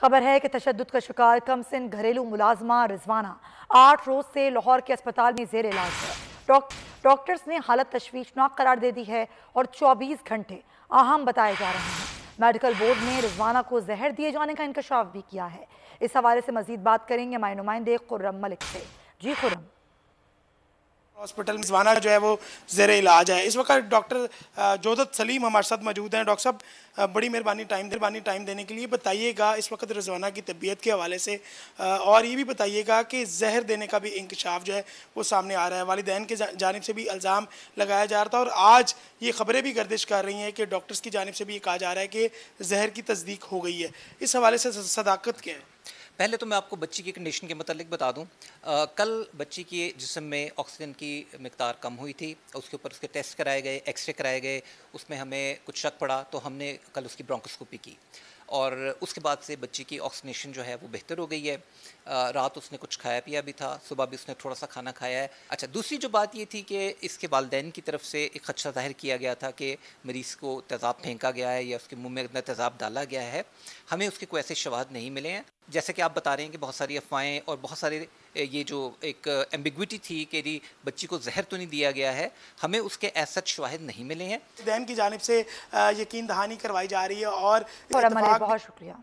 खबर है कि तशद का शिकार कम सिन घरेलू मुलाजमा रिजवाना आठ रोज से लाहौर के अस्पताल में जेर इलाज है डॉक्टर्स ने हालत तशवीशनाक करार दे दी है और चौबीस घंटे अहम बताए जा रहे हैं मेडिकल बोर्ड ने रिजवाना को जहर दिए जाने का इंकशाफ भी किया है इस हवाले से मजीद बात करेंगे हमारे नुमाइंदे खुर्रम मलिक से जी खुर्रम हॉस्पिटल में जवाना जो है वो जेर इलाज है इस वक्त डॉक्टर जोदत सलीम हमारे साथ मौजूद हैं डॉक्टर साहब बड़ी मेहरबानी टाइम मेहरबानी टाइम देने के लिए बताइएगा इस वक्त रजवाना की तबीयत के हवाले से और ये भी बताइएगा कि जहर देने का भी इंकशाफ जो है वो सामने आ रहा है वालदेन के जानब से भी इल्ज़ाम लगाया जा रहा था और आज ये खबरें भी गर्दिश कर रही हैं कि डॉक्टर्स की जानब से भी ये कहा जा रहा है कि जहर की तस्दीक हो गई है इस हवाले से सदाकत क्या है पहले तो मैं आपको बच्ची की कंडीशन के मतलब बता दूं आ, कल बच्ची के जिसम में ऑक्सीजन की मकदार कम हुई थी उसके ऊपर उसके टेस्ट कराए गए एक्सरे कराए गए उसमें हमें कुछ शक पड़ा तो हमने कल उसकी ब्रोंकोस्कोपी की और उसके बाद से बच्ची की ऑक्सीनेशन जो है वो बेहतर हो गई है आ, रात उसने कुछ खाया पिया भी था सुबह भी उसने थोड़ा सा खाना खाया है अच्छा दूसरी जो बात ये थी कि इसके वालदेन की तरफ से एक खदशा जाहिर किया गया था कि मरीज़ को तेज़ाब फेंका गया है या उसके मुंह में इतना तेज़ाब डाला गया है हमें उसके कोई ऐसे शवाद नहीं मिले हैं जैसे कि आप बता रहे हैं कि बहुत सारी अफवाहें और बहुत सारे ये जो एक एम्बिग्विटी थी कि जी बच्ची को जहर तो नहीं दिया गया है हमें उसके ऐसा शवाहद नहीं मिले हैं दैन की जानब से यकीन दहानी करवाई जा रही है और, और बहुत शुक्रिया